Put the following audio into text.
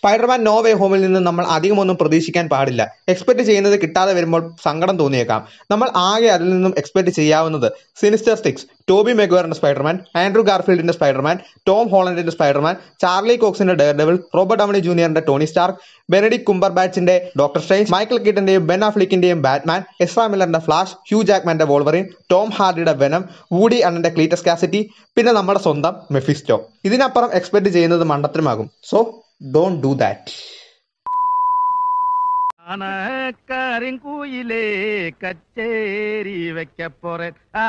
Spiderman no way ഹോമിൽ നിന്ന് നമ്മൾ അധികമൊന്നും പ്രതീക്ഷിക്കാൻ പാടില്ല എക്സ്പെക്ട് ചെയ്യുന്നത് കിട്ടാതെ വരുമ്പോൾ സങ്കടം തോന്നിയേക്കാം നമ്മൾ ആകെ അതിൽ നിന്നും എക്സ്പെക്ട് ചെയ്യാവുന്നത് സിനിസ്റ്റർ സ്റ്റിക്സ് ടോബി മെഗ്വറിന്റെ സ്പൈഡർമാൻ ആൻഡ്രൂ ഗാർഫീൽഡിന്റെ സ്പൈഡർമാൻ ടോം ഹോളണ്ടിന്റെ സ്പൈഡർമാൻ ചാർലി കോക്സിന്റെ ഡെയർ ഡെവിൽ റോബർട്ട് ഡമണി ജൂനിയറിന്റെ ടോണി സ്റ്റാർക്ക് ബെനഡിക് കുംബർബാച്ചിന്റെ ഡോക്ടർ സ്റ്റൈൻസ് മൈക്കിൾ കിട്ടന്റെയും ബെൻ അഫ്ലിക്കിന്റെയും ബാറ്റ്മാൻ എസ്രാ മില്ലറിന്റെ ഫ്ലാഷ് ഹ്യൂ ജാക്മാന്റെ വോൾവറിൻ ടോം ഹാർഡിയുടെ വെനം വൂഡി അണ്ണന്റെ ക്ലീറ്റസ് കാസിറ്റി പിന്നെ നമ്മുടെ സ്വന്തം മെഫിസ്റ്റോ ഇതിനപ്പുറം എക്സ്പെക്ട് ചെയ്യുന്നത് മണ്ടത്തരമാകും സോ Don't do that. கரிங்குயிலே கச்சேரி வைக்க போறேன்